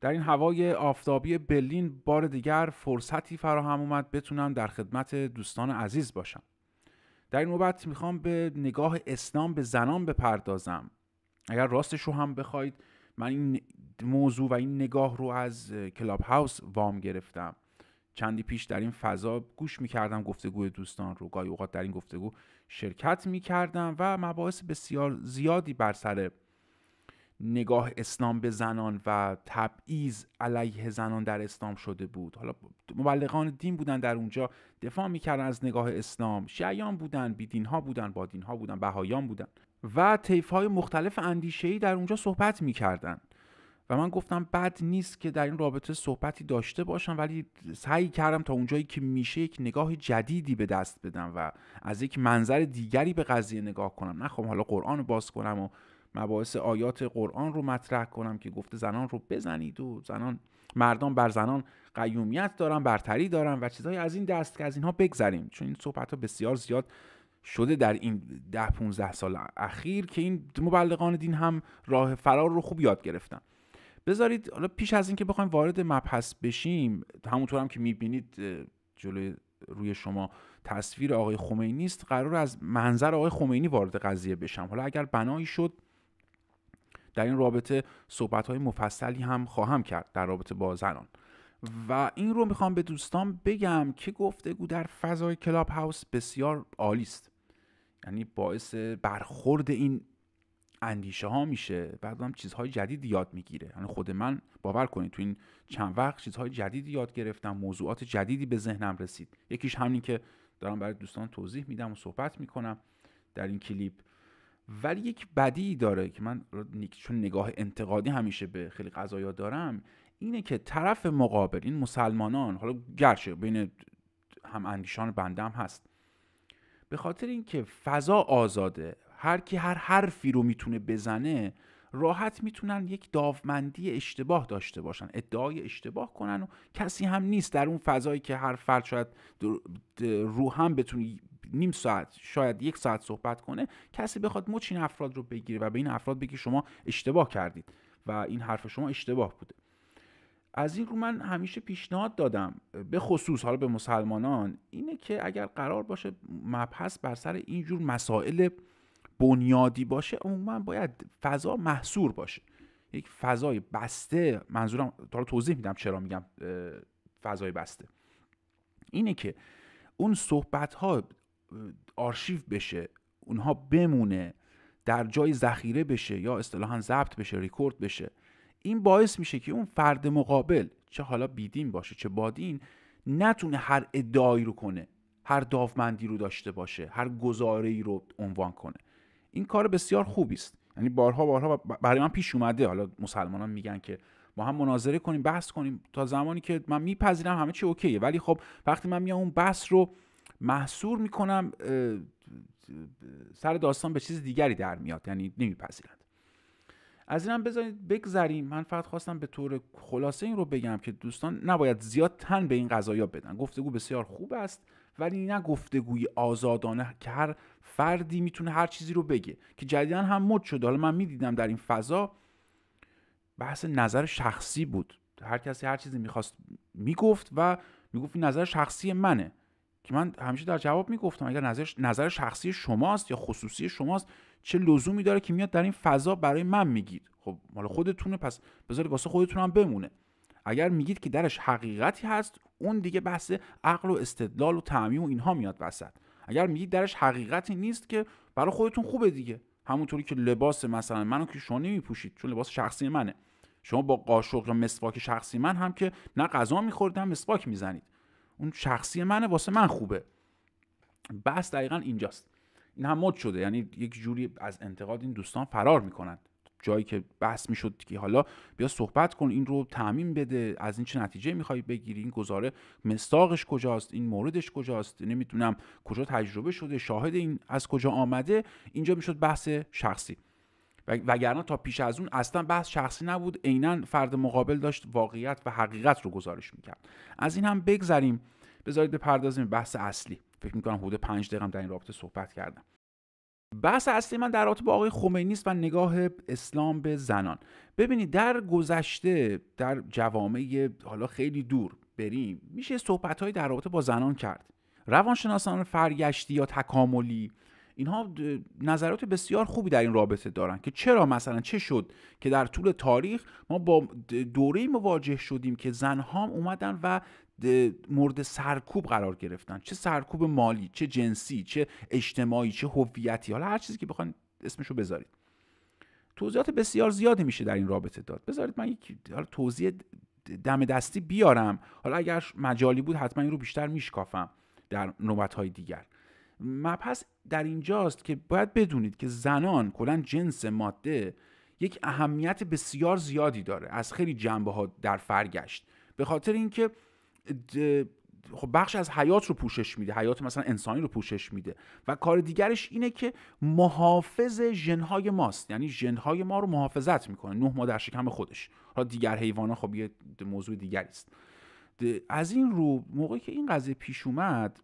در این هوای آفتابی برلین بار دیگر فرصتی فراهم اومد بتونم در خدمت دوستان عزیز باشم در این نوبت میخوام به نگاه اسلام به زنان بپردازم اگر راستش رو هم بخواید من این موضوع و این نگاه رو از کلاب هاوس وام گرفتم چندی پیش در این فضا گوش میکردم گفتگو دوستان رو گاهی اوقات در این گفتگو شرکت میکردم و مباحث بسیار زیادی بر سر نگاه اسلام به زنان و تبعیض علیه زنان در اسلام شده بود حالا مبلغان دین بودن در اونجا دفاع میکردن از نگاه اسلام شیعیان بودن بیدین ها بودن بادین ها بودن بهایان بودن و طیف های مختلف اندیشه در اونجا صحبت میکردن و من گفتم بد نیست که در این رابطه صحبتی داشته باشم ولی سعی کردم تا اونجایی که میشه یک نگاه جدیدی به دست بدم و از یک منظر دیگری به قضیه نگاه کنم نخوام خب حالا قرآن رو باز کنم و مباحث آیات قرآن رو مطرح کنم که گفته زنان رو بزنید و زنان مردان بر زنان قیومیت دارن برتری دارن و چیزهای از این دست که از اینها بگذریم چون این صحبت ها بسیار زیاد شده در این ده 15 سال اخیر که این مبلغان دین هم راه فرار رو خوب یاد گرفتن بذارید حالا پیش از اینکه بخوایم وارد مبحث بشیم همونطور هم که میبینید جلوی روی شما تصویر آقای خمینی است قرار از منظر آقای خمینی وارد قضیه بشم حالا اگر بنایی شد در این رابطه صحبت های مفصلی هم خواهم کرد در رابطه با زنان و این رو میخوام به دوستان بگم که گفتگو در فضای کلاب هاوس بسیار عالی است یعنی باعث برخورد این اندیشه ها میشه بعد هم چیزهای جدید یاد میگیره یعنی خود من باور کنید تو این چند وقت چیزهای جدید یاد گرفتم موضوعات جدیدی به ذهنم رسید یکیش همین که دارم برای دوستان توضیح میدم و صحبت میکنم در این کلیپ ولی یک بدی داره که من چون نگاه انتقادی همیشه به خیلی قضایا دارم اینه که طرف مقابل این مسلمانان حالا گرچه بین هم اندیشان بنده هم هست به خاطر اینکه فضا آزاده هر کی هر حرفی رو میتونه بزنه راحت میتونن یک داومندی اشتباه داشته باشن ادعای اشتباه کنن و کسی هم نیست در اون فضایی که هر فرد شاید رو هم بتونی نیم ساعت شاید یک ساعت صحبت کنه کسی بخواد مچ این افراد رو بگیره و به این افراد بگی شما اشتباه کردید و این حرف شما اشتباه بوده از این رو من همیشه پیشنهاد دادم به خصوص حالا به مسلمانان اینه که اگر قرار باشه مبحث بر سر اینجور مسائل بنیادی باشه عموما باید فضا محصور باشه یک فضای بسته منظورم حالا توضیح میدم چرا میگم فضای بسته اینه که اون صحبت ها آرشیو بشه اونها بمونه در جای ذخیره بشه یا اصطلاحا ضبط بشه ریکورد بشه این باعث میشه که اون فرد مقابل چه حالا بیدین باشه چه بادین نتونه هر ادعایی رو کنه هر داومندی رو داشته باشه هر گزاره ای رو عنوان کنه این کار بسیار خوبی است یعنی بارها بارها برای من پیش اومده حالا مسلمانان میگن که ما هم مناظره کنیم بحث کنیم تا زمانی که من میپذیرم همه چی اوکیه ولی خب وقتی من میام اون بحث رو محصور میکنم سر داستان به چیز دیگری در میاد یعنی نمیپذیرند از اینم بذارید بگذریم من فقط خواستم به طور خلاصه این رو بگم که دوستان نباید زیاد تن به این قضایی بدن گفتگو بسیار خوب است ولی نه گفتگوی آزادانه که هر فردی میتونه هر چیزی رو بگه که جدیدا هم مد شد حالا من میدیدم در این فضا بحث نظر شخصی بود هر کسی هر چیزی میخواست میگفت و میگفت این نظر شخصی منه که من همیشه در جواب میگفتم اگر نظر, نظر شخصی شماست یا خصوصی شماست چه لزومی داره که میاد در این فضا برای من میگید خب مال خودتونه پس بذارید واسه خودتونم بمونه اگر میگید که درش حقیقتی هست اون دیگه بحث عقل و استدلال و تعمیم و اینها میاد وسط اگر میگید درش حقیقتی نیست که برای خودتون خوبه دیگه همونطوری که لباس مثلا منو که شما نمیپوشید چون لباس شخصی منه شما با قاشق یا مسواک شخصی من هم که نه غذا میخورید هم مسواک میزنید اون شخصی منه واسه من خوبه بس دقیقا اینجاست این هم مد شده یعنی یک جوری از انتقاد این دوستان فرار میکنند جایی که بحث میشد که حالا بیا صحبت کن این رو تعمین بده از این چه نتیجه میخوای بگیری این گزاره مستاقش کجاست این موردش کجاست نمیدونم کجا تجربه شده شاهد این از کجا آمده اینجا میشد بحث شخصی وگرنه تا پیش از اون اصلا بحث شخصی نبود عینا فرد مقابل داشت واقعیت و حقیقت رو گزارش میکرد از این هم بگذریم بذارید بپردازیم بحث اصلی فکر میکنم حدود پنج دقیقه در این رابطه صحبت کردم بحث اصلی من در رابطه با آقای خمینی است و نگاه اسلام به زنان ببینید در گذشته در جوامع حالا خیلی دور بریم میشه صحبت در رابطه با زنان کرد روانشناسان فرگشتی یا تکاملی اینها نظرات بسیار خوبی در این رابطه دارن که چرا مثلا چه شد که در طول تاریخ ما با دوره مواجه شدیم که زنها اومدن و مورد سرکوب قرار گرفتن چه سرکوب مالی چه جنسی چه اجتماعی چه هویتی حالا هر چیزی که بخواین اسمشو بذارید توضیحات بسیار زیادی میشه در این رابطه داد بذارید من یک توضیح دم دستی بیارم حالا اگر مجالی بود حتما این رو بیشتر میشکافم در نوبت های دیگر مبحث در اینجاست که باید بدونید که زنان کلا جنس ماده یک اهمیت بسیار زیادی داره از خیلی جنبه ها در فرگشت به خاطر اینکه خب بخش از حیات رو پوشش میده حیات مثلا انسانی رو پوشش میده و کار دیگرش اینه که محافظ ژنهای ماست یعنی ژنهای ما رو محافظت میکنه نه ما در شکم خودش حالا دیگر حیوانات خب یه موضوع دیگری است از این رو موقعی که این قضیه پیش اومد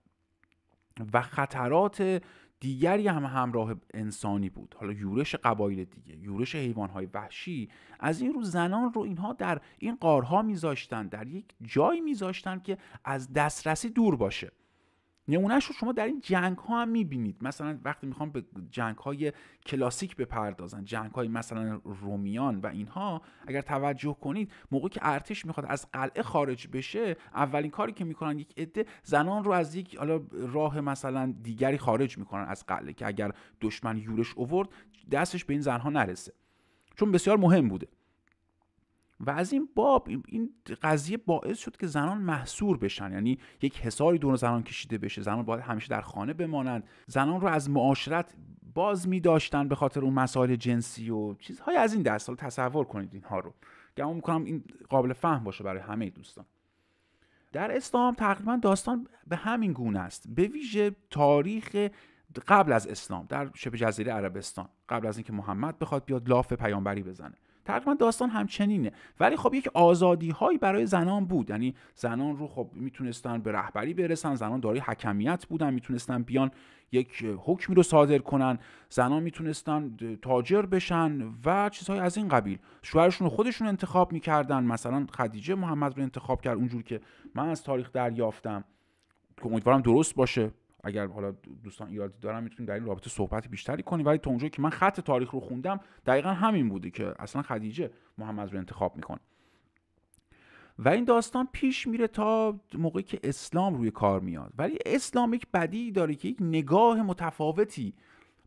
و خطرات دیگری هم همراه انسانی بود حالا یورش قبایل دیگه یورش حیوانهای وحشی از این رو زنان رو اینها در این قارها میذاشتن در یک جای میذاشتن که از دسترسی دور باشه نمونهش رو شما در این جنگ ها هم میبینید مثلا وقتی میخوام به جنگ های کلاسیک بپردازن جنگ های مثلا رومیان و اینها اگر توجه کنید موقعی که ارتش میخواد از قلعه خارج بشه اولین کاری که میکنن یک عده زنان رو از یک حالا راه مثلا دیگری خارج میکنن از قلعه که اگر دشمن یورش اوورد دستش به این زنها نرسه چون بسیار مهم بوده و از این باب این قضیه باعث شد که زنان محصور بشن یعنی یک حساری دور زنان کشیده بشه زنان باید همیشه در خانه بمانند زنان رو از معاشرت باز می داشتن به خاطر اون مسائل جنسی و چیزهای از این دست تصور کنید اینها رو گمان میکنم این قابل فهم باشه برای همه دوستان در اسلام تقریبا داستان به همین گونه است به ویژه تاریخ قبل از اسلام در شبه جزیره عربستان قبل از اینکه محمد بخواد بیاد لاف پیامبری بزنه تقریبا داستان همچنینه ولی خب یک آزادی هایی برای زنان بود یعنی زنان رو خب میتونستن به رهبری برسن زنان دارای حکمیت بودن میتونستن بیان یک حکمی رو صادر کنن زنان میتونستن تاجر بشن و چیزهای از این قبیل شوهرشون رو خودشون انتخاب میکردن مثلا خدیجه محمد رو انتخاب کرد اونجور که من از تاریخ دریافتم که امیدوارم درست باشه اگر حالا دوستان ایرادی دارن میتونیم در این رابطه صحبت بیشتری کنیم ولی تا اونجایی که من خط تاریخ رو خوندم دقیقا همین بوده که اصلا خدیجه محمد رو انتخاب میکنه و این داستان پیش میره تا موقعی که اسلام روی کار میاد ولی اسلام یک بدی داره که یک نگاه متفاوتی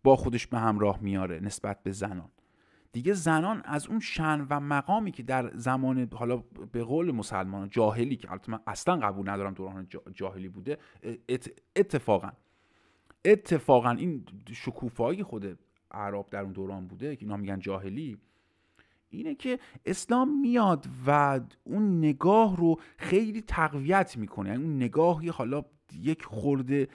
با خودش به همراه میاره نسبت به زنان دیگه زنان از اون شن و مقامی که در زمان حالا به قول مسلمان جاهلی که البته من اصلا قبول ندارم دوران جاهلی بوده اتفاقا اتفاقا این شکوفایی خود عرب در اون دوران بوده که اینا میگن جاهلی اینه که اسلام میاد و اون نگاه رو خیلی تقویت میکنه یعنی اون نگاهی حالا یک خورده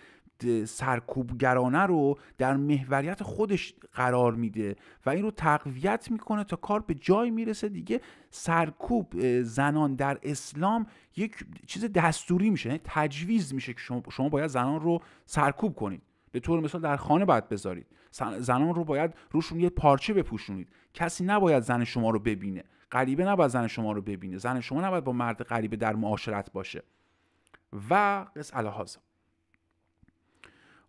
سرکوبگرانه رو در محوریت خودش قرار میده و این رو تقویت میکنه تا کار به جای میرسه دیگه سرکوب زنان در اسلام یک چیز دستوری میشه یعنی تجویز میشه که شما باید زنان رو سرکوب کنید به طور مثال در خانه باید بذارید زنان رو باید روشون یه پارچه بپوشونید کسی نباید زن شما رو ببینه غریبه نباید زن شما رو ببینه زن شما نباید با مرد غریبه در معاشرت باشه و قص الهازم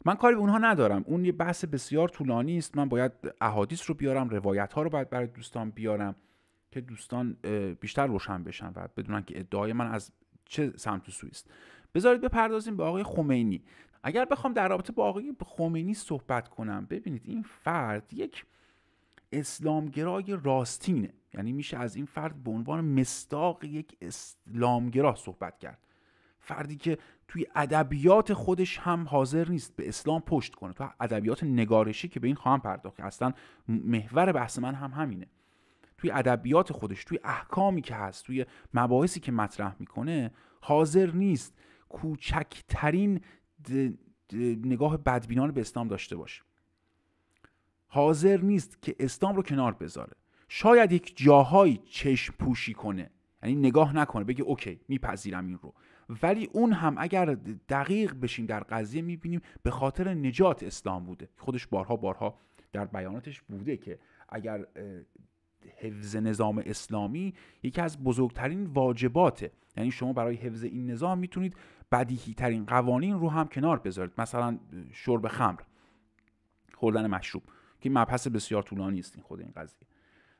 من کاری به اونها ندارم اون یه بحث بسیار طولانی است من باید احادیث رو بیارم روایت ها رو باید برای دوستان بیارم که دوستان بیشتر روشن بشن و بدونن که ادعای من از چه سمت و است بذارید بپردازیم به آقای خمینی اگر بخوام در رابطه با آقای خمینی صحبت کنم ببینید این فرد یک اسلامگرای راستینه یعنی میشه از این فرد به عنوان مستاق یک اسلامگرا صحبت کرد فردی که توی ادبیات خودش هم حاضر نیست به اسلام پشت کنه تو ادبیات نگارشی که به این خواهم پرداخت اصلا محور بحث من هم همینه توی ادبیات خودش توی احکامی که هست توی مباحثی که مطرح میکنه حاضر نیست کوچکترین نگاه بدبینان به اسلام داشته باشه حاضر نیست که اسلام رو کنار بذاره شاید یک جاهایی چشم پوشی کنه یعنی نگاه نکنه بگه اوکی میپذیرم این رو ولی اون هم اگر دقیق بشین در قضیه میبینیم به خاطر نجات اسلام بوده خودش بارها بارها در بیاناتش بوده که اگر حفظ نظام اسلامی یکی از بزرگترین واجباته یعنی شما برای حفظ این نظام میتونید بدیهی ترین قوانین رو هم کنار بذارید مثلا شرب خمر خوردن مشروب که مبحث بسیار طولانی است این خود این قضیه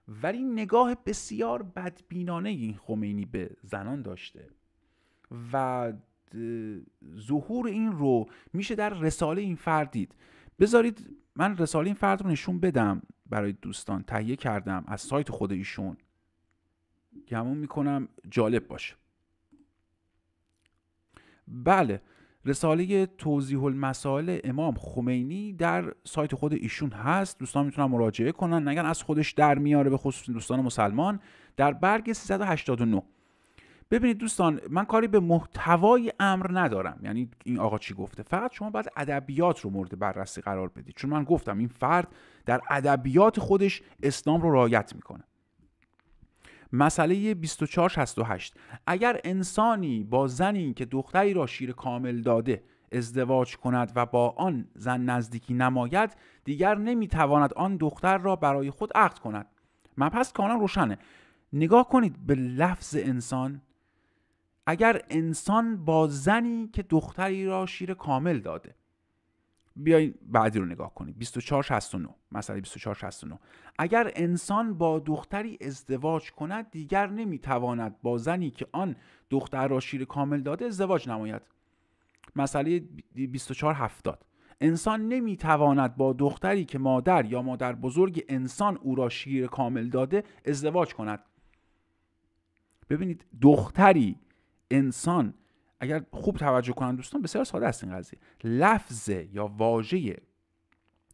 ولی نگاه بسیار بدبینانه این خمینی به زنان داشته و ظهور این رو میشه در رساله این فرد دید بذارید من رساله این فرد رو نشون بدم برای دوستان تهیه کردم از سایت خود ایشون گمون میکنم جالب باشه بله رساله توضیح المسائل امام خمینی در سایت خود ایشون هست دوستان میتونن مراجعه کنن نگن از خودش در میاره به خصوص دوستان مسلمان در برگ 389 ببینید دوستان من کاری به محتوای امر ندارم یعنی این آقا چی گفته فقط شما باید ادبیات رو مورد بررسی قرار بدید چون من گفتم این فرد در ادبیات خودش اسلام رو رعایت میکنه مسئله 2468 اگر انسانی با زنی که دختری را شیر کامل داده ازدواج کند و با آن زن نزدیکی نماید دیگر نمیتواند آن دختر را برای خود عقد کند من پس کاملا روشنه نگاه کنید به لفظ انسان اگر انسان با زنی که دختری را شیر کامل داده بیاین بعدی رو نگاه کنید 2469 مثلا 2469 اگر انسان با دختری ازدواج کند دیگر نمیتواند با زنی که آن دختر را شیر کامل داده ازدواج نماید مسئله 2470 انسان نمیتواند با دختری که مادر یا مادر بزرگ انسان او را شیر کامل داده ازدواج کند ببینید دختری انسان اگر خوب توجه کنن دوستان بسیار ساده است این قضیه لفظ یا واژه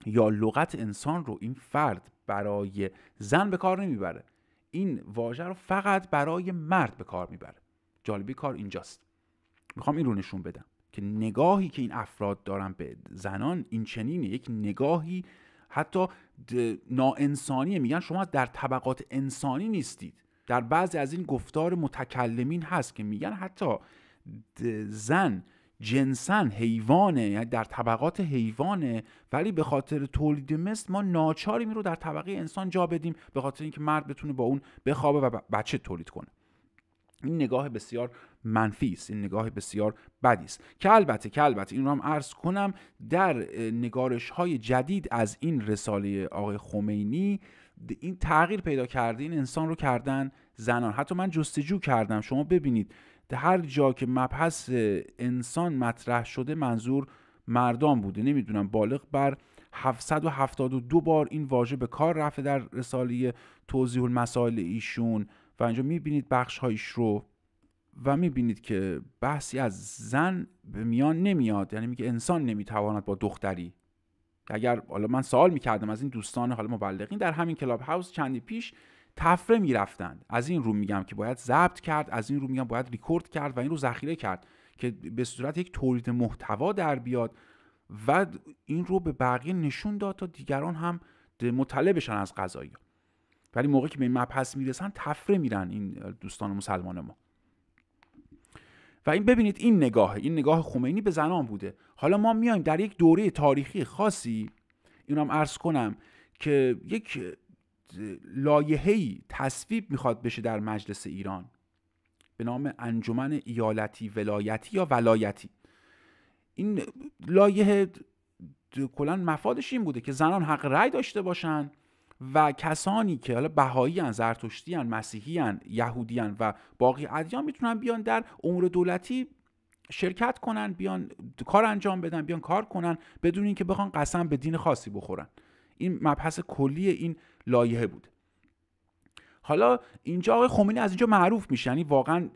یا لغت انسان رو این فرد برای زن به کار نمیبره این واژه رو فقط برای مرد به کار میبره جالبی کار اینجاست میخوام این رو نشون بدم که نگاهی که این افراد دارن به زنان این چنینه یک نگاهی حتی ناانسانیه میگن شما در طبقات انسانی نیستید در بعضی از این گفتار متکلمین هست که میگن حتی زن جنسن حیوانه یعنی در طبقات حیوانه ولی به خاطر تولید مثل ما ناچاریم رو در طبقه انسان جا بدیم به خاطر اینکه مرد بتونه با اون بخوابه و بچه تولید کنه این نگاه بسیار منفی است این نگاه بسیار بدی است که البته که البته این رو هم عرض کنم در نگارش های جدید از این رساله آقای خمینی این تغییر پیدا کرده این انسان رو کردن زنان حتی من جستجو کردم شما ببینید هر جا که مبحث انسان مطرح شده منظور مردان بوده نمیدونم بالغ بر 772 بار این واژه به کار رفته در رساله توضیح المسائل ایشون و اینجا میبینید بخش هایش رو و میبینید که بحثی از زن به میان نمیاد یعنی میگه انسان نمیتواند با دختری اگر حالا من سوال میکردم از این دوستان حالا مبلغین در همین کلاب هاوس چندی پیش تفره میرفتند از این رو میگم که باید ضبط کرد از این رو میگم باید ریکورد کرد و این رو ذخیره کرد که به صورت یک تولید محتوا در بیاد و این رو به بقیه نشون داد تا دیگران هم مطلع بشن از قضایی ولی موقعی که به این مبحث میرسن تفره میرن این دوستان مسلمان ما و این ببینید این نگاه این نگاه خمینی به زنان بوده حالا ما میایم در یک دوره تاریخی خاصی هم عرض کنم که یک لایحه‌ای تصویب میخواد بشه در مجلس ایران به نام انجمن ایالتی ولایتی یا ولایتی این لایحه کلا مفادش این بوده که زنان حق رأی داشته باشند و کسانی که حالا بهایی ان زرتشتی ان و باقی ادیان میتونن بیان در امور دولتی شرکت کنن بیان کار انجام بدن بیان کار کنن بدون اینکه بخوان قسم به دین خاصی بخورن این مبحث کلی این لایحه بود حالا اینجا آقای خمینی از اینجا معروف میشه یعنی واقعا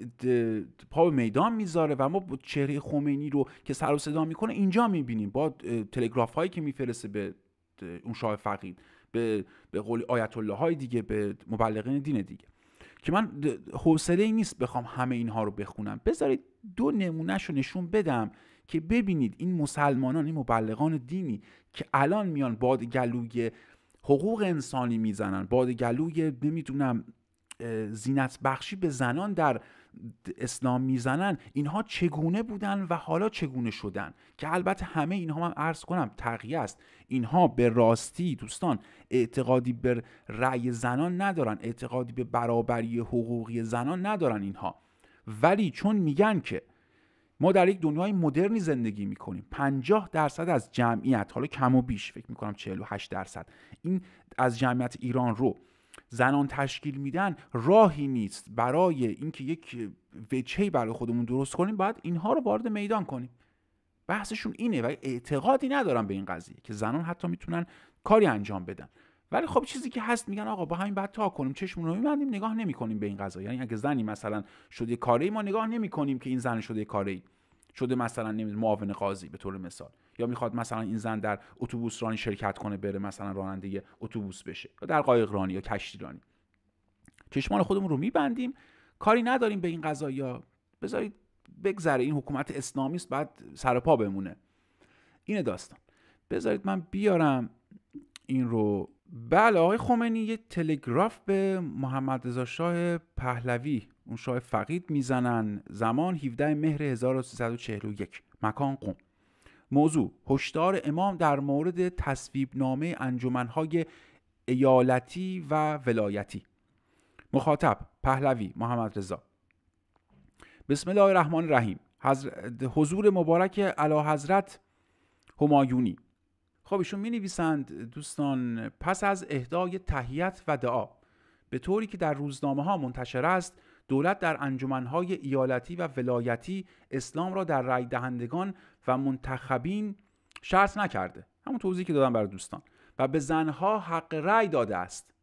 پا به میدان میذاره و ما چهره خمینی رو که سر و صدا میکنه اینجا میبینیم با تلگراف هایی که میفرسته به اون شاه فقید به به قول آیت الله های دیگه به مبلغین دین دیگه که من حوصله ای نیست بخوام همه اینها رو بخونم بذارید دو نمونهش رو نشون بدم که ببینید این مسلمانان این مبلغان دینی که الان میان باد گلوی حقوق انسانی میزنن باد گلوی نمیدونم زینت بخشی به زنان در اسلام میزنن اینها چگونه بودن و حالا چگونه شدن که البته همه اینها من عرض کنم تقیه است اینها به راستی دوستان اعتقادی به رأی زنان ندارن اعتقادی به برابری حقوقی زنان ندارن اینها ولی چون میگن که ما در یک دنیای مدرنی زندگی میکنیم 50 درصد از جمعیت حالا کم و بیش فکر میکنم 48 درصد این از جمعیت ایران رو زنان تشکیل میدن راهی نیست برای اینکه یک وجهی برای خودمون درست کنیم باید اینها رو وارد میدان کنیم بحثشون اینه و اعتقادی ندارم به این قضیه که زنان حتی میتونن کاری انجام بدن ولی خب چیزی که هست میگن آقا با همین بعد تا کنیم چشمون رو میبندیم نگاه نمیکنیم به این قضا یعنی اگه زنی مثلا شده کاری ما نگاه نمیکنیم که این زن شده کاری شده مثلا نمی معاون قاضی به طور مثال یا میخواد مثلا این زن در اتوبوس رانی شرکت کنه بره مثلا راننده اتوبوس بشه یا در قایق رانی یا کشتی رانی چشمان خودمون رو میبندیم کاری نداریم به این قضایا بذارید بگذره این حکومت اسلامی است بعد سر پا بمونه اینه داستان بذارید من بیارم این رو بله آقای خمینی یه تلگراف به محمد رضا شاه پهلوی اون شاه فقید میزنن زمان 17 مهر 1341 مکان قم موضوع هشدار امام در مورد تصویب نامه انجمنهای ایالتی و ولایتی مخاطب پهلوی محمد رضا بسم الله الرحمن الرحیم حضور مبارک علا حضرت همایونی خب ایشون می نویسند دوستان پس از اهدای تهیت و دعا به طوری که در روزنامه ها منتشر است دولت در انجمنهای ایالتی و ولایتی اسلام را در رای دهندگان و منتخبین شرط نکرده همون توضیحی که دادم برای دوستان و به زنها حق رأی داده است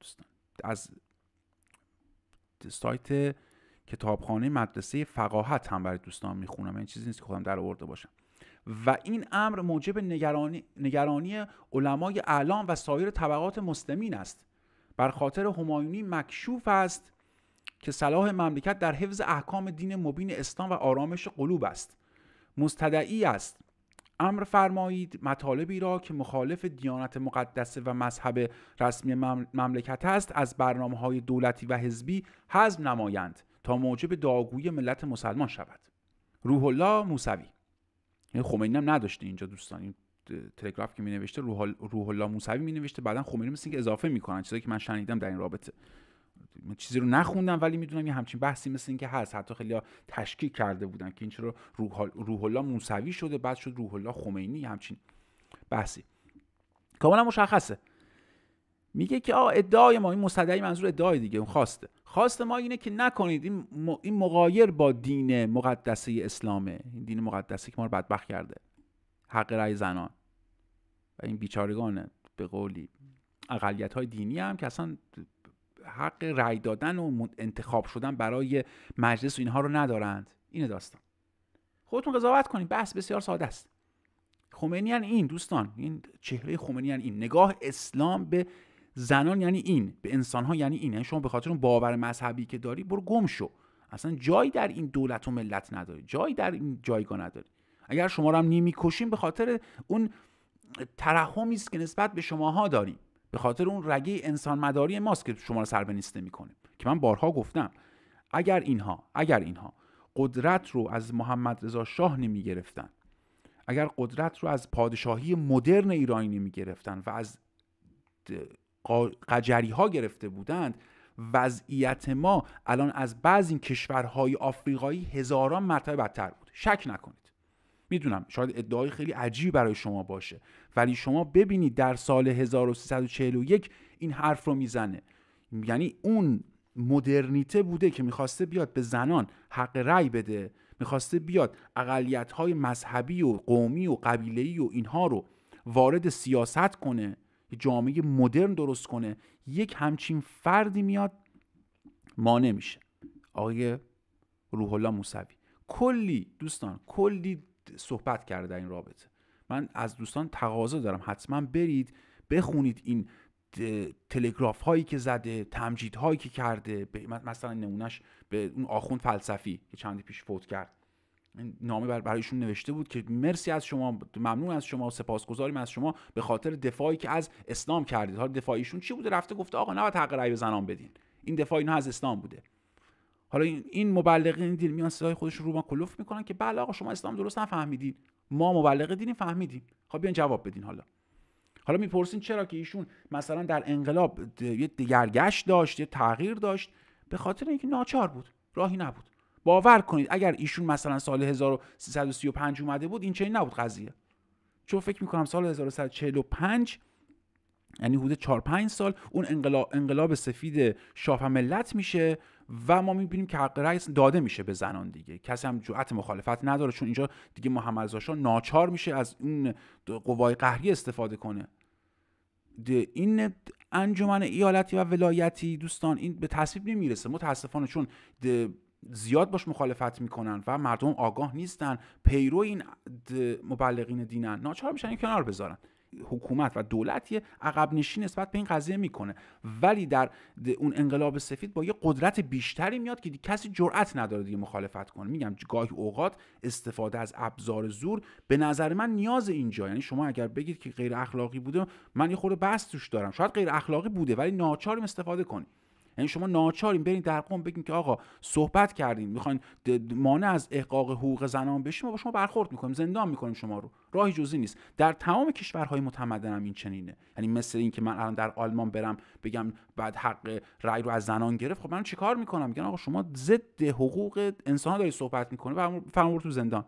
دوستان از سایت کتابخانه مدرسه فقاهت هم برای دوستان میخونم این یعنی چیزی نیست که خودم در آورده باشم و این امر موجب نگرانی, نگرانی علمای اعلام و سایر طبقات مسلمین است بر خاطر همایونی مکشوف است که صلاح مملکت در حفظ احکام دین مبین اسلام و آرامش قلوب است مستدعی است امر فرمایید مطالبی را که مخالف دیانت مقدسه و مذهب رسمی مملکت است از برنامه های دولتی و حزبی حذف نمایند تا موجب داگویی ملت مسلمان شود روح الله موسوی خمینی هم نداشته اینجا دوستان این تلگراف که می نوشته روح, الله موسوی می نوشته بعدا خمینی مثل که اضافه میکنن چیزایی که من شنیدم در این رابطه چیزی رو نخوندم ولی میدونم یه همچین بحثی مثل اینکه که هست حتی خیلی ها تشکیک کرده بودن که این چرا روح الله موسوی شده بعد شد روح الله خمینی همچین بحثی کاملا مشخصه میگه که آه ادعای ما این مصدعی منظور ادعای دیگه اون خواسته خواست ما اینه که نکنید این, م... این مقایر با دین مقدسه اسلامه این دین مقدسه که ما رو بدبخت کرده حق رأی زنان و این بیچارگانه به قولی اقلیت های دینی هم که اصلا حق رأی دادن و انتخاب شدن برای مجلس و اینها رو ندارند اینه داستان خودتون قضاوت کنید بحث بسیار ساده است خمینی این دوستان این چهره خمینی این نگاه اسلام به زنان یعنی این به انسان ها یعنی این یعنی شما به خاطر اون باور مذهبی که داری برو گم شو اصلا جایی در این دولت و ملت نداری جایی در این جایگاه نداری اگر شما رو هم نمیکشیم به خاطر اون ترحمی است که نسبت به شماها داریم به خاطر اون رگه انسان مداری ماست که شما رو سربنیسته میکنه که من بارها گفتم اگر اینها اگر اینها قدرت رو از محمد رضا شاه نمی گرفتن اگر قدرت رو از پادشاهی مدرن ایرانی نمی گرفتن و از قجری ها گرفته بودند وضعیت ما الان از بعضی کشورهای آفریقایی هزاران مرتبه بدتر بود شک نکنید میدونم شاید ادعای خیلی عجیبی برای شما باشه ولی شما ببینید در سال 1341 این حرف رو میزنه یعنی اون مدرنیته بوده که میخواسته بیاد به زنان حق رأی بده میخواسته بیاد اقلیت های مذهبی و قومی و قبیلهی و اینها رو وارد سیاست کنه جامعه مدرن درست کنه یک همچین فردی میاد مانع میشه آقای روح الله موسوی کلی دوستان کلی صحبت کرده در این رابطه من از دوستان تقاضا دارم حتما برید بخونید این تلگراف هایی که زده تمجید هایی که کرده مثلا نمونهش به اون آخوند فلسفی که چندی پیش فوت کرد نامه بر برایشون نوشته بود که مرسی از شما ممنون از شما سپاسگزاریم از شما به خاطر دفاعی که از اسلام کردید حال دفاعیشون چی بوده رفته گفته آقا نباید حق رأی به زنان بدین این دفاع اینا از اسلام بوده حالا این مبلغین دین میان صدای خودش رو ما کلف میکنن که بله آقا شما اسلام درست نفهمیدین ما مبلغ دینیم فهمیدیم خب بیان جواب بدین حالا حالا میپرسین چرا که ایشون مثلا در انقلاب یه دگرگشت داشت یه تغییر داشت به خاطر اینکه ناچار بود راهی نبود باور کنید اگر ایشون مثلا سال 1335 اومده بود این چنین نبود قضیه چون فکر میکنم سال 1145 یعنی حدود 4 5 سال اون انقلاب, انقلاب سفید شاه ملت میشه و ما میبینیم که حق رأی داده میشه به زنان دیگه کسی هم جوعت مخالفت نداره چون اینجا دیگه محمد ناچار میشه از این قوای قهری استفاده کنه این انجمن ایالتی و ولایتی دوستان این به تصویب نمیرسه متاسفانه چون زیاد باش مخالفت میکنن و مردم آگاه نیستن پیرو این مبلغین دینن ناچار میشن این کنار بذارن حکومت و دولت یه عقب نشین نسبت به این قضیه میکنه ولی در اون انقلاب سفید با یه قدرت بیشتری میاد که کسی جرأت نداره دیگه مخالفت کنه میگم گاهی اوقات استفاده از ابزار زور به نظر من نیاز اینجا یعنی شما اگر بگید که غیر اخلاقی بوده من یه خورده بحث توش دارم شاید غیر اخلاقی بوده ولی ناچاریم استفاده کنیم یعنی شما ناچارین برین در قوم بگین که آقا صحبت کردین میخواین مانع از احقاق حقوق زنان بشیم ما با شما برخورد میکنیم زندان میکنیم شما رو راهی جزی نیست در تمام کشورهای متمدن هم این چنینه یعنی مثل اینکه من الان در آلمان برم بگم بعد حق رأی رو از زنان گرفت خب من چیکار میکنم میگن آقا شما ضد حقوق انسان داری صحبت میکنه و تو زندان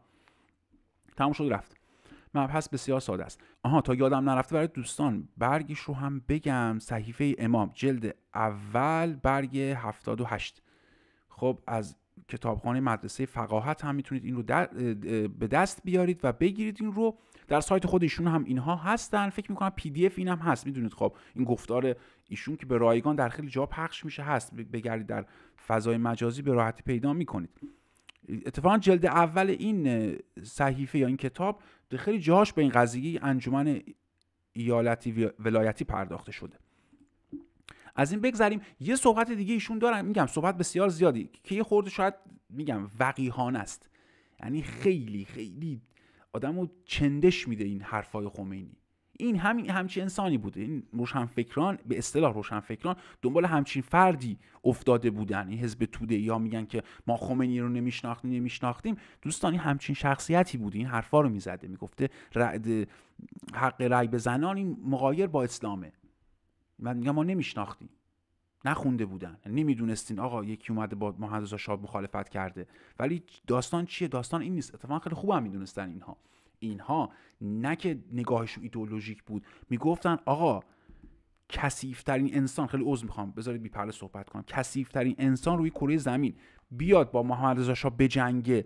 تمام شد رفت مبحث بسیار ساده است آها تا یادم نرفته برای دوستان برگش رو هم بگم صحیفه امام جلد اول برگ 78 خب از کتابخانه مدرسه فقاهت هم میتونید این رو در، به دست بیارید و بگیرید این رو در سایت خود ایشون هم اینها هستن فکر میکنم پی دی اف این هم هست میدونید خب این گفتار ایشون که به رایگان در خیلی جا پخش میشه هست بگردید در فضای مجازی به راحتی پیدا میکنید اتفاقا جلد اول این صحیفه یا این کتاب خیلی جاش به این قضیه انجمن ایالتی ولایتی پرداخته شده از این بگذریم یه صحبت دیگه ایشون دارن میگم صحبت بسیار زیادی که یه خورده شاید میگم وقیهان است یعنی خیلی خیلی آدمو چندش میده این حرفای خمینی این همین همچین انسانی بوده این روشنفکران به اصطلاح روشنفکران دنبال همچین فردی افتاده بودن این حزب توده یا میگن که ما خمینی رو نمیشناختیم نمیشناختیم دوستانی همچین شخصیتی بود این حرفا رو میزده میگفته رعد حق رأی به زنان این مغایر با اسلامه من میگم ما نمیشناختیم نخونده بودن نمیدونستین آقا یکی اومده با مهندس شاب مخالفت کرده ولی داستان چیه داستان این نیست اتفاقا خیلی خوبم میدونستن اینها اینها نه که نگاهشون ایدئولوژیک بود میگفتن آقا کسیفترین انسان خیلی عضو میخوام بذارید بی صحبت کنم ترین انسان روی کره زمین بیاد با محمد رضا شاه بجنگه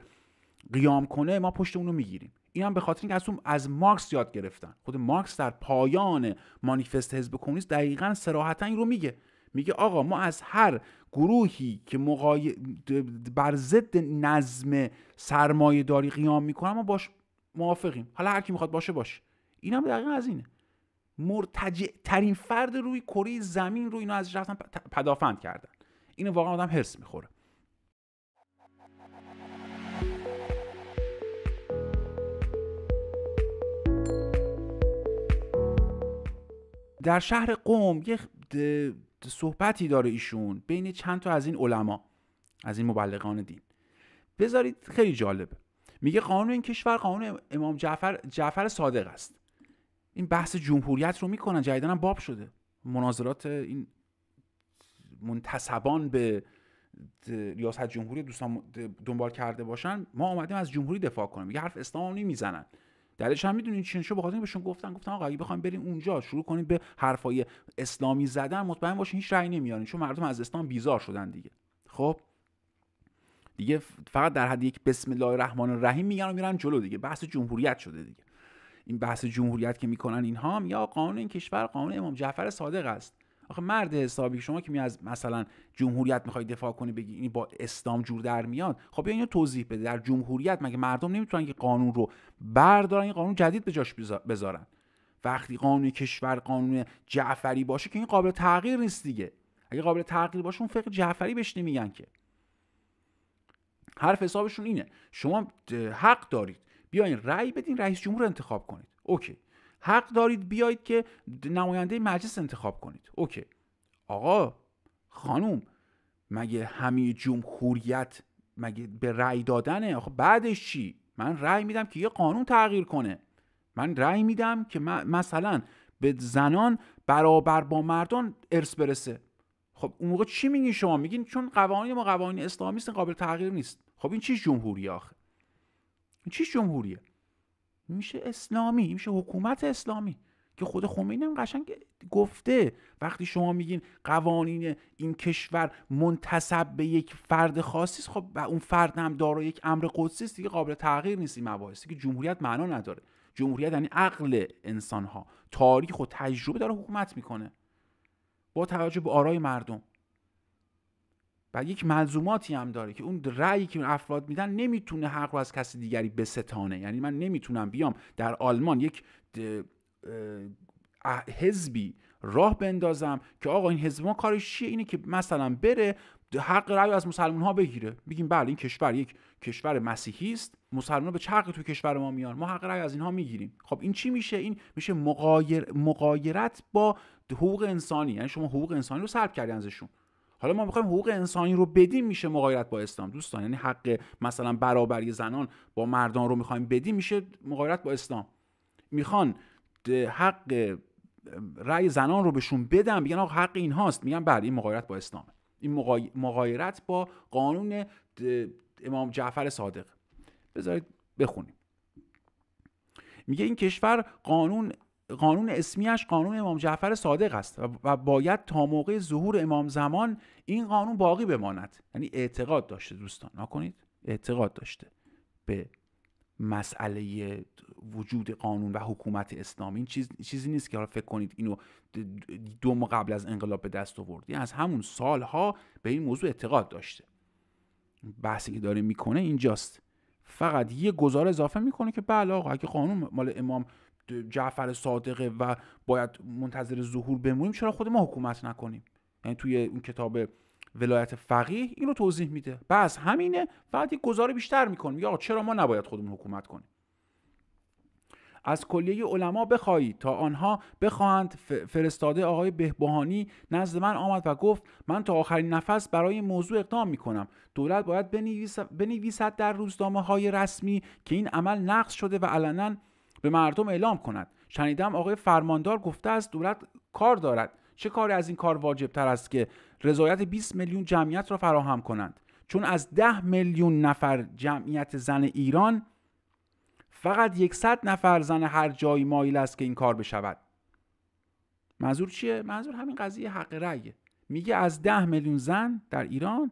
قیام کنه ما پشت اونو میگیریم این هم به خاطر اینکه از مارکس یاد گرفتن خود مارکس در پایان مانیفست حزب کمونیست دقیقا سراحتا این رو میگه میگه آقا ما از هر گروهی که مقای... بر ضد نظم سرمایه داری قیام میکنه ما باش موافقیم حالا هر کی میخواد باشه باشه اینم دقیقا از اینه مرتجع ترین فرد روی کره زمین رو اینا از رفتن پدافند کردن اینو واقعا آدم هرس میخوره در شهر قوم یه صحبتی داره ایشون بین چند تا از این علما از این مبلغان دین بذارید خیلی جالبه میگه قانون این کشور قانون امام جعفر جعفر صادق است این بحث جمهوریت رو میکنن جدیدن باب شده مناظرات این منتصبان به ریاست جمهوری دوستان دنبال کرده باشن ما آمدیم از جمهوری دفاع کنیم میگه حرف اسلام هم میزنن هم میدونین چی شو بخاطر بهشون گفتن گفتن آقا اگه بخوایم بریم اونجا شروع کنیم به حرفای اسلامی زدن مطمئن باشین هیچ رأی نمیارین چون مردم از اسلام بیزار شدن دیگه خب دیگه فقط در حد یک بسم الله الرحمن الرحیم میگن و میرن جلو دیگه بحث جمهوریت شده دیگه این بحث جمهوریت که میکنن اینها هم یا قانون این کشور قانون امام جعفر صادق است آخه مرد حسابی شما که می از مثلا جمهوریت میخوای دفاع کنی بگی این با اسلام جور در میاد خب بیا اینو توضیح بده در جمهوریت مگه مردم نمیتونن که قانون رو بردارن این قانون جدید به جاش بذارن وقتی قانون کشور قانون جعفری باشه که این قابل تغییر نیست دیگه اگه قابل تغییر باشه اون فقه جعفری بهش نمیگن که حرف حسابشون اینه شما حق دارید بیاین رأی بدین رئیس جمهور انتخاب کنید اوکی حق دارید بیایید که نماینده مجلس انتخاب کنید اوکی آقا خانوم مگه همه جمهوریت مگه به رأی دادنه بعدش چی من رأی میدم که یه قانون تغییر کنه من رأی میدم که مثلا به زنان برابر با مردان ارث برسه خب اون موقع چی میگین شما میگین چون قوانین ما قوانین اسلامی است قابل تغییر نیست خب این چی جمهوری آخه این چی جمهوریه میشه اسلامی میشه حکومت اسلامی که خود خمینی هم قشنگ گفته وقتی شما میگین قوانین این کشور منتسب به یک فرد خاصی خب و اون فرد هم دارای یک امر قدسی است دیگه قابل تغییر نیست این مباحثی که جمهوریت معنا نداره جمهوریت یعنی عقل انسان ها تاریخ و تجربه داره حکومت میکنه با توجه به آرای مردم و یک ملزوماتی هم داره که اون رأیی که اون افراد میدن نمیتونه حق رو از کسی دیگری بستانه یعنی من نمیتونم بیام در آلمان یک حزبی راه بندازم که آقا این حزب ما کارش چیه اینه که مثلا بره حق رأی از مسلمان ها بگیره بگیم بله این کشور یک کشور مسیحی است مسلمان ها به چرق تو کشور ما میان ما حق رأی از اینها میگیریم خب این چی میشه این میشه مقایر... مقایرت با حقوق انسانی یعنی شما حقوق انسانی رو سلب کردی ازشون حالا ما میخوایم حقوق انسانی رو بدیم میشه مقایرت با اسلام دوستان یعنی حق مثلا برابری زنان با مردان رو میخوایم بدیم میشه مغایرت با اسلام میخوان حق رأی زنان رو بهشون بدم میگن آقا حق هاست میگن بله این مغایرت با اسلام این مغایرت با قانون امام جعفر صادق بذارید بخونیم میگه این کشور قانون قانون اسمیش قانون امام جعفر صادق است و باید تا موقع ظهور امام زمان این قانون باقی بماند یعنی اعتقاد داشته دوستان نکنید اعتقاد داشته به مسئله وجود قانون و حکومت اسلامی این چیز، چیزی نیست که حالا فکر کنید اینو دو ماه قبل از انقلاب به دست آوردی از همون سالها به این موضوع اعتقاد داشته بحثی که داره میکنه اینجاست فقط یه گزار اضافه میکنه که بله آقا اگه قانون مال امام جعفر صادقه و باید منتظر ظهور بمونیم چرا خود ما حکومت نکنیم یعنی توی اون کتاب ولایت فقیه اینو توضیح میده بعض همینه فقط یک گزاره بیشتر میکنیم یا چرا ما نباید خودمون حکومت کنیم از کلیه علما بخواهید تا آنها بخواهند فرستاده آقای بهبهانی نزد من آمد و گفت من تا آخرین نفس برای موضوع اقدام میکنم دولت باید بنویسد در روزنامه های رسمی که این عمل نقض شده و علنا به مردم اعلام کند شنیدم آقای فرماندار گفته است دولت کار دارد چه کاری از این کار واجب تر است که رضایت 20 میلیون جمعیت را فراهم کنند چون از 10 میلیون نفر جمعیت زن ایران فقط 100 نفر زن هر جایی مایل است که این کار بشود منظور چیه منظور همین قضیه حق رأیه میگه از 10 میلیون زن در ایران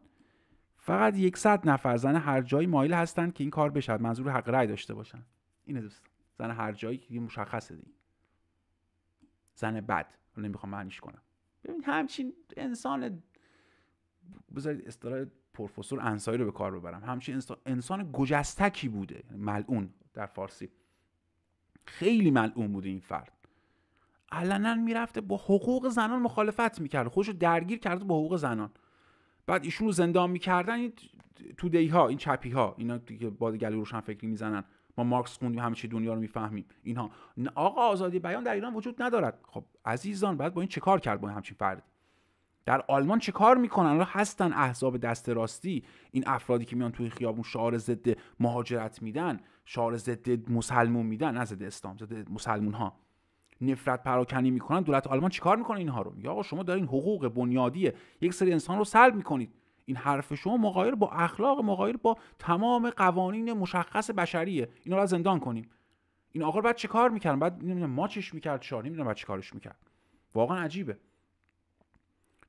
فقط 100 نفر زن هر جایی مایل هستند که این کار بشه. منظور حق داشته باشن اینه زن هر جایی که مشخصه دیگه زن بد نمیخوام معنیش کنم ببین همچین انسان بذارید اصطلاح پروفسور انصاری رو به کار ببرم همچین انسان گجستکی بوده ملعون در فارسی خیلی ملعون بوده این فرد علنا میرفته با حقوق زنان مخالفت میکرد خودش درگیر کرده با حقوق زنان بعد ایشون رو زندان میکردن این تودهی ها این چپی ها اینا که باد گلو روشن فکری میزنن ما مارکس خوندیم همه چی دنیا رو میفهمیم اینها آقا آزادی بیان در ایران وجود ندارد خب عزیزان بعد با این چه کار کرد با همچین فرد در آلمان چه کار میکنن الان هستن احزاب دست راستی این افرادی که میان توی خیابون شعار ضد مهاجرت میدن شعار ضد مسلمون میدن نه ضد اسلام ضد مسلمون ها نفرت پراکنی میکنن دولت آلمان چیکار میکنه اینها رو میگه آقا شما دارین حقوق بنیادی یک سری انسان رو سلب میکنید این حرف شما مغایر با اخلاق مغایر با تمام قوانین مشخص بشریه اینا رو زندان کنیم این آقا بعد چه کار میکرد بعد نمیدونم چش میکرد چهار نمیدونم بعد چه کارش میکرد واقعا عجیبه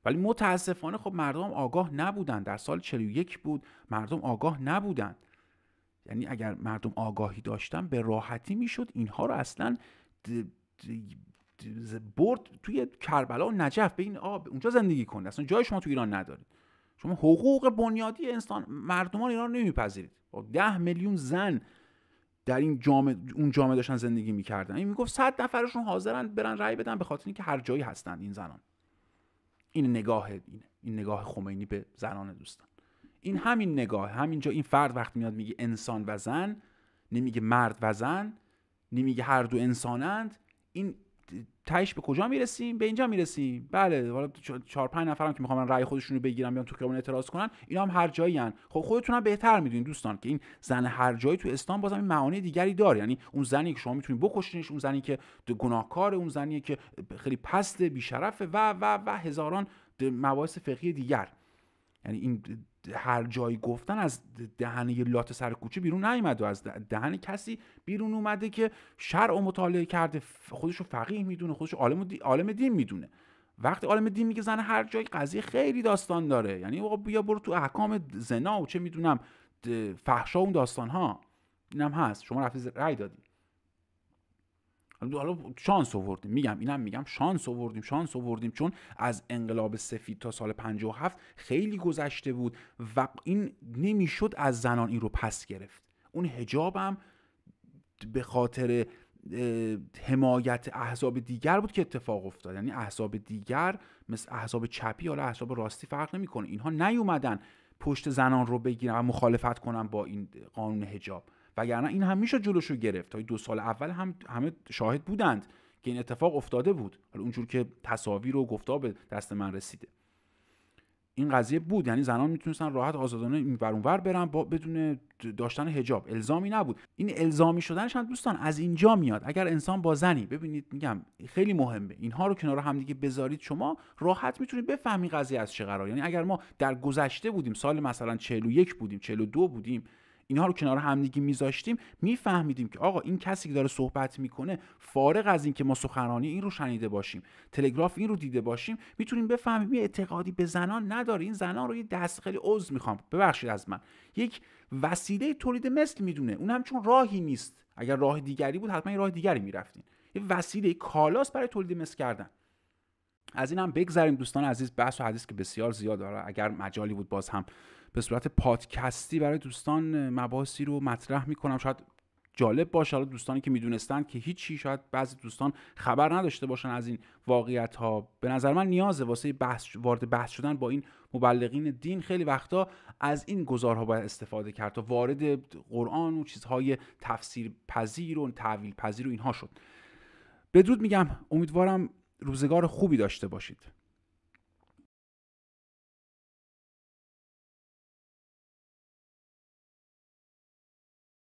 ولی متاسفانه خب مردم آگاه نبودن در سال 41 بود مردم آگاه نبودن یعنی اگر مردم آگاهی داشتن به راحتی میشد اینها رو اصلا برد توی کربلا و نجف به این آب اونجا زندگی کنه اصلا جای شما تو ایران ندارید شما حقوق بنیادی انسان مردمان ایران نمیپذیرید با خب، ده میلیون زن در این جامعه اون جامعه داشتن زندگی میکردن این میگفت صد نفرشون حاضرن برن رأی بدن به خاطر اینکه هر جایی هستن این زنان این نگاه اینه این نگاه خمینی به زنان دوستان این همین نگاه همینجا این فرد وقت میاد میگه انسان و زن نمیگه مرد و زن نمیگه هر دو انسانند این تهش به کجا میرسیم به اینجا میرسیم بله حالا چهار پنج نفرم که میخوان رأی خودشون رو بگیرن بیان تو خیابون اعتراض کنن اینا هم هر جایی خب خودتون هم بهتر میدونین دوستان که این زن هر جایی تو اسلام بازم این معانی دیگری داره یعنی اون زنی که شما میتونید بکشینش اون زنی که گناهکار اون زنی که خیلی پست بیشرفه و و و هزاران مباحث فقهی دیگر یعنی این هر جایی گفتن از دهن یه لات سر کوچه بیرون و از دهن کسی بیرون اومده که شرع و مطالعه کرده خودش رو فقیه میدونه خودش عالم, عالم دین میدونه وقتی عالم دین میگه زن هر جایی قضیه خیلی داستان داره یعنی بیا برو تو احکام زنا و چه میدونم فحشا اون داستان ها اینم هست شما رفتی رأی دادی حالا شانس آوردیم میگم اینم میگم شانس آوردیم شانس آوردیم چون از انقلاب سفید تا سال 57 خیلی گذشته بود و این نمیشد از زنان این رو پس گرفت اون هجابم به خاطر حمایت احزاب دیگر بود که اتفاق افتاد یعنی احزاب دیگر مثل احزاب چپی حالا احزاب راستی فرق نمیکنه اینها نیومدن پشت زنان رو بگیرن و مخالفت کنن با این قانون هجاب وگرنه این هم میشد جلوشو گرفت تا دو سال اول هم همه شاهد بودند که این اتفاق افتاده بود حالا اونجور که تصاویر و گفتا به دست من رسیده این قضیه بود یعنی زنان میتونستن راحت آزادانه این ور برن با بدون داشتن حجاب الزامی نبود این الزامی شدنش هم دوستان از اینجا میاد اگر انسان با زنی ببینید میگم خیلی مهمه اینها رو کنار هم دیگه بذارید شما راحت میتونید بفهمی قضیه از چه قرار یعنی اگر ما در گذشته بودیم سال مثلا 41 بودیم 42 بودیم اینها رو کنار همدیگه میذاشتیم میفهمیدیم که آقا این کسی که داره صحبت میکنه فارغ از اینکه ما سخنرانی این رو شنیده باشیم تلگراف این رو دیده باشیم میتونیم بفهمیم یه اعتقادی به زنان نداره این زنان رو یه دست خیلی عضو میخوام ببخشید از من یک وسیله تولید مثل میدونه اون هم چون راهی نیست اگر راه دیگری بود حتما راه دیگری میرفتین یه وسیله کالاس برای تولید مثل کردن از این هم بگذریم دوستان عزیز بحث و حدیث که بسیار زیاد داره اگر مجالی بود باز هم به صورت پادکستی برای دوستان مباحثی رو مطرح میکنم شاید جالب باشه حالا دوستانی که میدونستن که هیچی شاید بعضی دوستان خبر نداشته باشن از این واقعیت ها به نظر من نیازه واسه بحث وارد بحث شدن با این مبلغین دین خیلی وقتا از این گزارها باید استفاده کرد تا وارد قرآن و چیزهای تفسیر پذیر و تعویل پذیر و اینها شد بدرود میگم امیدوارم روزگار خوبی داشته باشید